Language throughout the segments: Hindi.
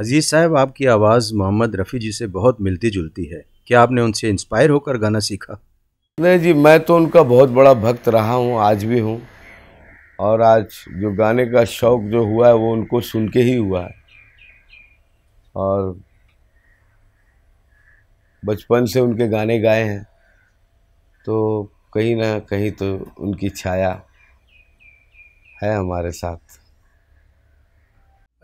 अजीज़ साहब आपकी आवाज़ मोहम्मद रफ़ी जी से बहुत मिलती जुलती है क्या आपने उनसे इंस्पायर होकर गाना सीखा नहीं जी मैं तो उनका बहुत बड़ा भक्त रहा हूँ आज भी हूँ और आज जो गाने का शौक़ जो हुआ है वो उनको सुन के ही हुआ है और बचपन से उनके गाने गाए हैं तो कहीं ना कहीं तो उनकी छाया है हमारे साथ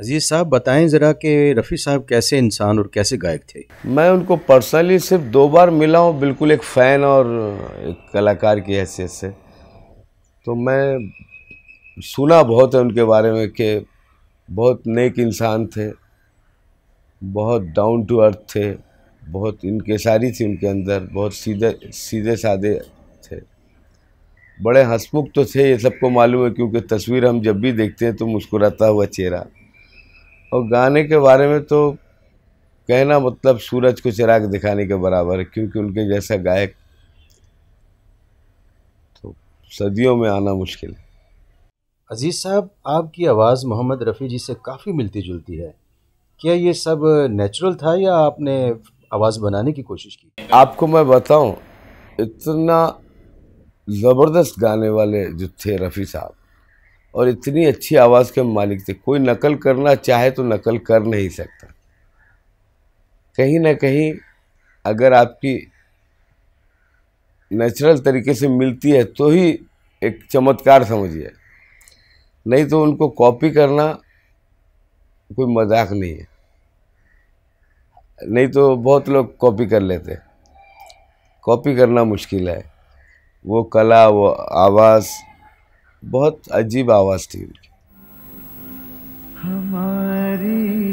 अजीज़ साहब बताएं ज़रा कि रफ़ी साहब कैसे इंसान और कैसे गायक थे मैं उनको पर्सनली सिर्फ दो बार मिला हूँ बिल्कुल एक फ़ैन और एक कलाकार की हैसियत से तो मैं सुना बहुत है उनके बारे में कि बहुत नेक इंसान थे बहुत डाउन टू अर्थ थे बहुत इनकेसारी थी उनके अंदर बहुत सीधे सीधे साधे थे बड़े हंसमुख तो थे ये सबको मालूम है क्योंकि तस्वीर हम जब भी देखते हैं तो मुस्कुराता हुआ चेहरा और गाने के बारे में तो कहना मतलब सूरज को चिराग दिखाने के बराबर है क्योंकि उनके जैसा गायक तो सदियों में आना मुश्किल है अजीज़ साहब आपकी आवाज़ मोहम्मद रफ़ी जी से काफ़ी मिलती जुलती है क्या ये सब नेचुरल था या आपने आवाज़ बनाने की कोशिश की आपको मैं बताऊं इतना ज़बरदस्त गाने वाले जो थे रफ़ी साहब और इतनी अच्छी आवाज़ के मालिक थे कोई नकल करना चाहे तो नकल कर नहीं सकता कहीं ना कहीं अगर आपकी नेचुरल तरीके से मिलती है तो ही एक चमत्कार समझिए नहीं तो उनको कॉपी करना कोई मजाक नहीं है नहीं तो बहुत लोग कॉपी कर लेते हैं कॉपी करना मुश्किल है वो कला वो आवाज़ बहुत अजीब आवाज़ थी हमारी